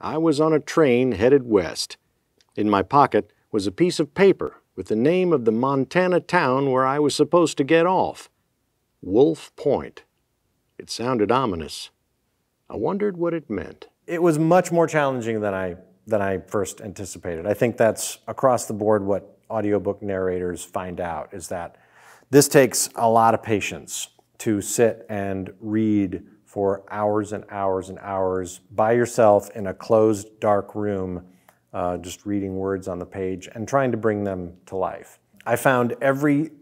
I was on a train headed west. In my pocket was a piece of paper with the name of the Montana town where I was supposed to get off. Wolf Point. It sounded ominous. I wondered what it meant. It was much more challenging than I than I first anticipated. I think that's across the board what audiobook narrators find out is that this takes a lot of patience to sit and read for hours and hours and hours by yourself in a closed, dark room, uh, just reading words on the page and trying to bring them to life. I found every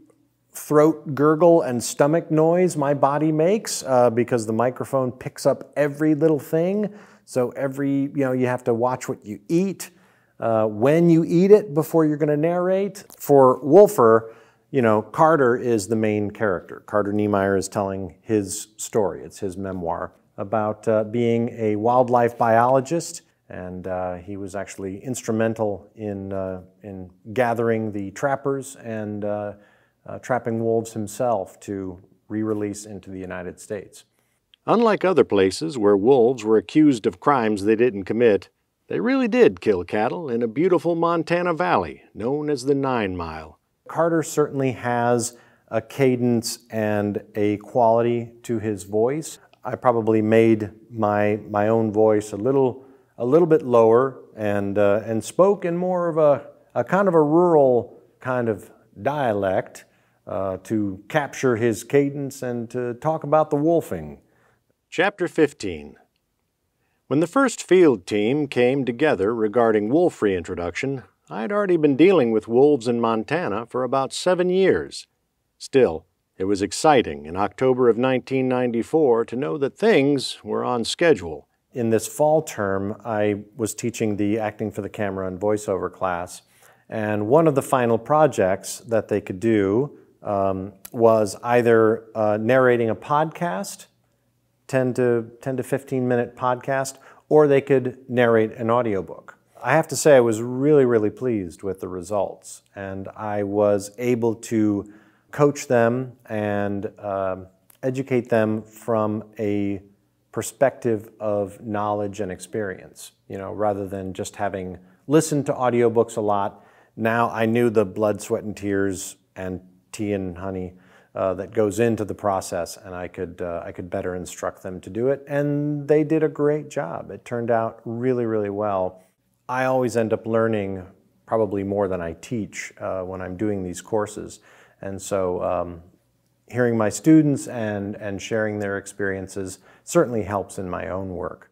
throat gurgle and stomach noise my body makes uh, because the microphone picks up every little thing. So every, you know, you have to watch what you eat, uh, when you eat it before you're going to narrate. For Wolfer, you know, Carter is the main character. Carter Niemeyer is telling his story. It's his memoir about uh, being a wildlife biologist, and uh, he was actually instrumental in, uh, in gathering the trappers and uh, uh, trapping wolves himself to re-release into the United States. Unlike other places where wolves were accused of crimes they didn't commit, they really did kill cattle in a beautiful Montana valley known as the Nine Mile. Carter certainly has a cadence and a quality to his voice. I probably made my my own voice a little a little bit lower and uh, and spoke in more of a, a kind of a rural kind of dialect uh, to capture his cadence and to talk about the wolfing. Chapter 15. When the first field team came together regarding wolf reintroduction, i had already been dealing with wolves in Montana for about seven years. Still, it was exciting in October of 1994 to know that things were on schedule. In this fall term, I was teaching the acting for the camera and voiceover class, and one of the final projects that they could do um, was either uh, narrating a podcast, 10 to 10 to 15 minute podcast, or they could narrate an audiobook. I have to say I was really, really pleased with the results. And I was able to coach them and um, educate them from a perspective of knowledge and experience, you know, rather than just having listened to audiobooks a lot. Now I knew the blood, sweat, and tears and tea and honey uh, that goes into the process, and I could, uh, I could better instruct them to do it. And they did a great job. It turned out really, really well. I always end up learning probably more than I teach uh, when I'm doing these courses. And so um, hearing my students and, and sharing their experiences certainly helps in my own work.